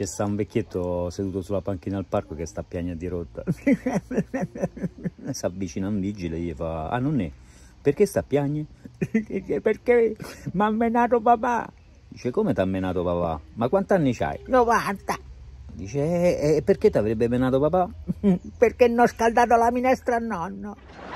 c'è sta un vecchietto seduto sulla panchina al parco che sta a piagna di rotta. si avvicina un vigile e gli fa, ah non è, perché sta a piagne? perché mi ha menato papà. Dice, come ti ha menato papà? Ma quanti anni c'hai? 90. Dice, e eh, eh, perché ti avrebbe menato papà? perché non ho scaldato la minestra a nonno.